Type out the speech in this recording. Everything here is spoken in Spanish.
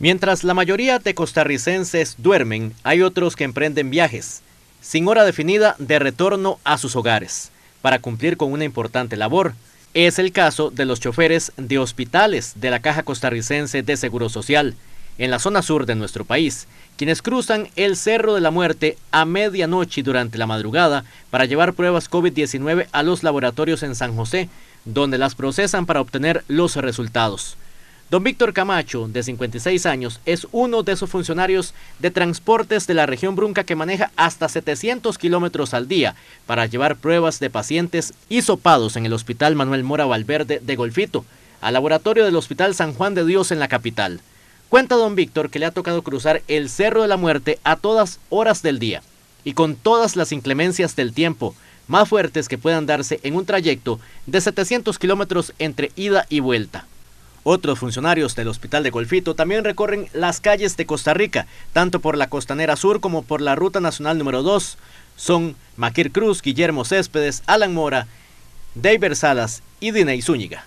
Mientras la mayoría de costarricenses duermen, hay otros que emprenden viajes, sin hora definida de retorno a sus hogares, para cumplir con una importante labor. Es el caso de los choferes de hospitales de la Caja Costarricense de Seguro Social, en la zona sur de nuestro país, quienes cruzan el Cerro de la Muerte a medianoche durante la madrugada para llevar pruebas COVID-19 a los laboratorios en San José, donde las procesan para obtener los resultados. Don Víctor Camacho, de 56 años, es uno de esos funcionarios de transportes de la región Brunca que maneja hasta 700 kilómetros al día para llevar pruebas de pacientes y sopados en el Hospital Manuel Mora Valverde de Golfito, al laboratorio del Hospital San Juan de Dios en la capital. Cuenta don Víctor que le ha tocado cruzar el Cerro de la Muerte a todas horas del día y con todas las inclemencias del tiempo, más fuertes que puedan darse en un trayecto de 700 kilómetros entre ida y vuelta. Otros funcionarios del Hospital de Golfito también recorren las calles de Costa Rica, tanto por la Costanera Sur como por la Ruta Nacional número 2. Son Maquir Cruz, Guillermo Céspedes, Alan Mora, David Salas y Diney Zúñiga.